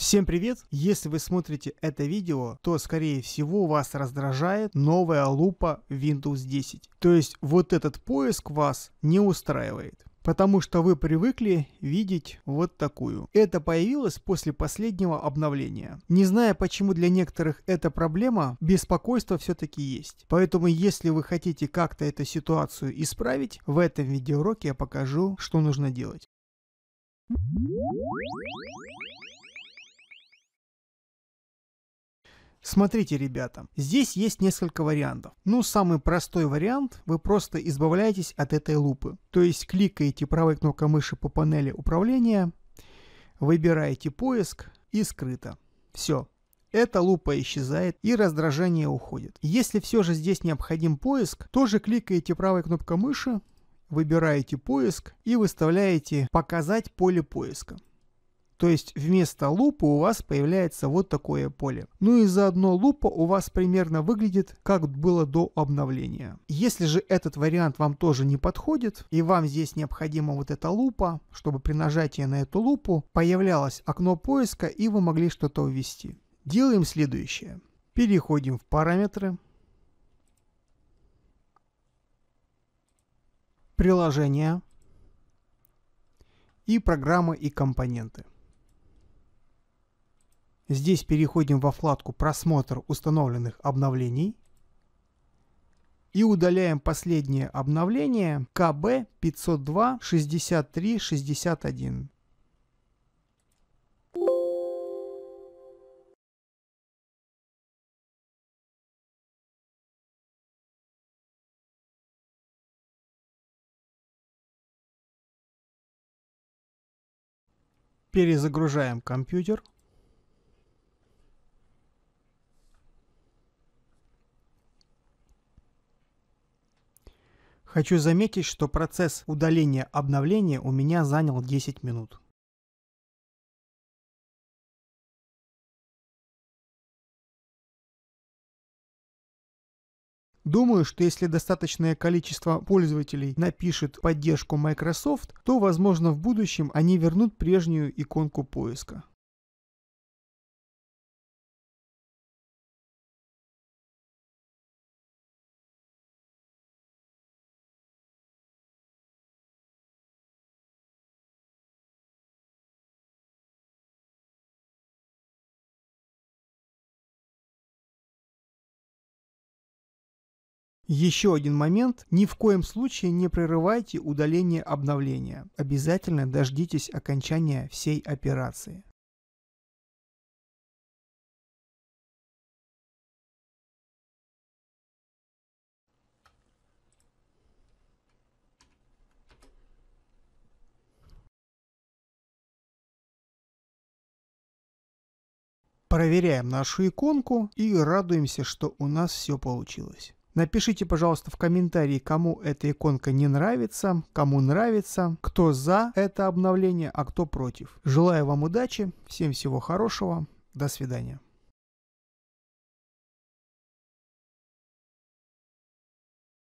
Всем привет! Если вы смотрите это видео, то скорее всего вас раздражает новая лупа Windows 10. То есть вот этот поиск вас не устраивает потому что вы привыкли видеть вот такую. Это появилось после последнего обновления. Не зная, почему для некоторых это проблема, беспокойство все-таки есть. Поэтому, если вы хотите как-то эту ситуацию исправить, в этом видеоуроке я покажу, что нужно делать. Смотрите, ребята, здесь есть несколько вариантов. Ну, самый простой вариант, вы просто избавляетесь от этой лупы. То есть кликаете правой кнопкой мыши по панели управления, выбираете поиск и скрыто. Все, эта лупа исчезает и раздражение уходит. Если все же здесь необходим поиск, тоже кликаете правой кнопкой мыши, выбираете поиск и выставляете «Показать поле поиска». То есть вместо лупы у вас появляется вот такое поле. Ну и заодно лупа у вас примерно выглядит как было до обновления. Если же этот вариант вам тоже не подходит и вам здесь необходима вот эта лупа, чтобы при нажатии на эту лупу появлялось окно поиска и вы могли что-то ввести. Делаем следующее. Переходим в параметры. Приложение и программы и компоненты. Здесь переходим во вкладку «Просмотр установленных обновлений» и удаляем последнее обновление kb 502 63 61. Перезагружаем компьютер. Хочу заметить, что процесс удаления обновления у меня занял 10 минут. Думаю, что если достаточное количество пользователей напишет поддержку Microsoft, то, возможно, в будущем они вернут прежнюю иконку поиска. Еще один момент. Ни в коем случае не прерывайте удаление обновления. Обязательно дождитесь окончания всей операции. Проверяем нашу иконку и радуемся, что у нас все получилось. Напишите, пожалуйста, в комментарии, кому эта иконка не нравится, кому нравится, кто за это обновление, а кто против. Желаю вам удачи, всем всего хорошего, до свидания.